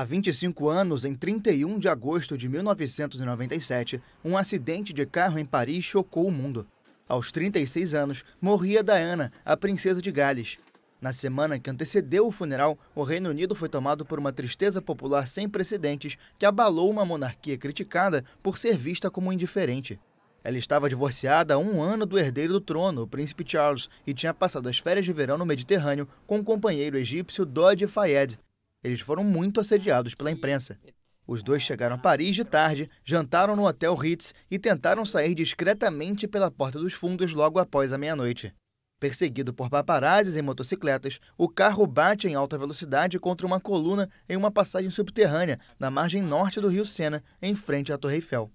Há 25 anos, em 31 de agosto de 1997, um acidente de carro em Paris chocou o mundo. Aos 36 anos, morria Diana, a princesa de Gales. Na semana que antecedeu o funeral, o Reino Unido foi tomado por uma tristeza popular sem precedentes que abalou uma monarquia criticada por ser vista como indiferente. Ela estava divorciada há um ano do herdeiro do trono, o príncipe Charles, e tinha passado as férias de verão no Mediterrâneo com o companheiro egípcio Dodi Fayed, eles foram muito assediados pela imprensa. Os dois chegaram a Paris de tarde, jantaram no Hotel Ritz e tentaram sair discretamente pela porta dos fundos logo após a meia-noite. Perseguido por paparazes em motocicletas, o carro bate em alta velocidade contra uma coluna em uma passagem subterrânea na margem norte do rio Sena, em frente à Torre Eiffel.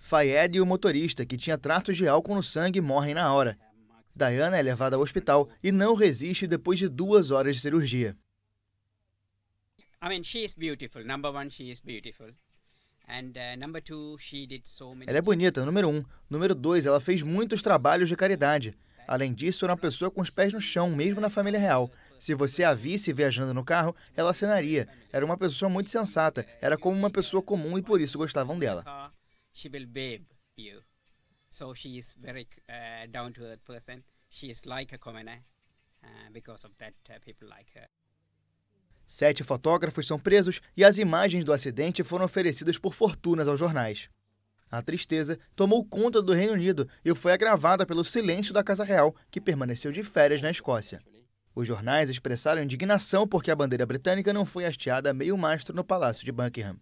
Fayed e o motorista, que tinha tratos de álcool no sangue, morrem na hora. Diana é levada ao hospital e não resiste depois de duas horas de cirurgia. I mean, she is beautiful. Number one, she is beautiful. And uh, number two, she did so many. Ela é bonita, número um. Número dois, ela fez muitos trabalhos de caridade. Além disso, era uma pessoa com os pés no chão, mesmo na família real. Se você a visse viajando no carro, ela acenaria. Era uma pessoa muito sensata. Era como uma pessoa comum e por isso gostavam dela. She will babe you. So she is very uh, down to earth person. She is like a commoner uh, because of that uh, people like her. Sete fotógrafos são presos e as imagens do acidente foram oferecidas por fortunas aos jornais. A tristeza tomou conta do Reino Unido e foi agravada pelo silêncio da Casa Real, que permaneceu de férias na Escócia. Os jornais expressaram indignação porque a bandeira britânica não foi hasteada a meio mastro no Palácio de Buckingham.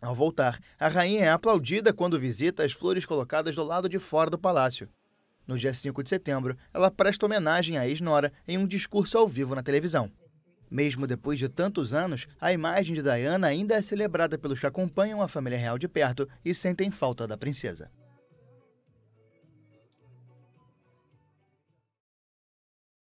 Ao voltar, a rainha é aplaudida quando visita as flores colocadas do lado de fora do palácio. No dia 5 de setembro, ela presta homenagem à ex-nora em um discurso ao vivo na televisão. Mesmo depois de tantos anos, a imagem de Diana ainda é celebrada pelos que acompanham a família real de perto e sentem falta da princesa.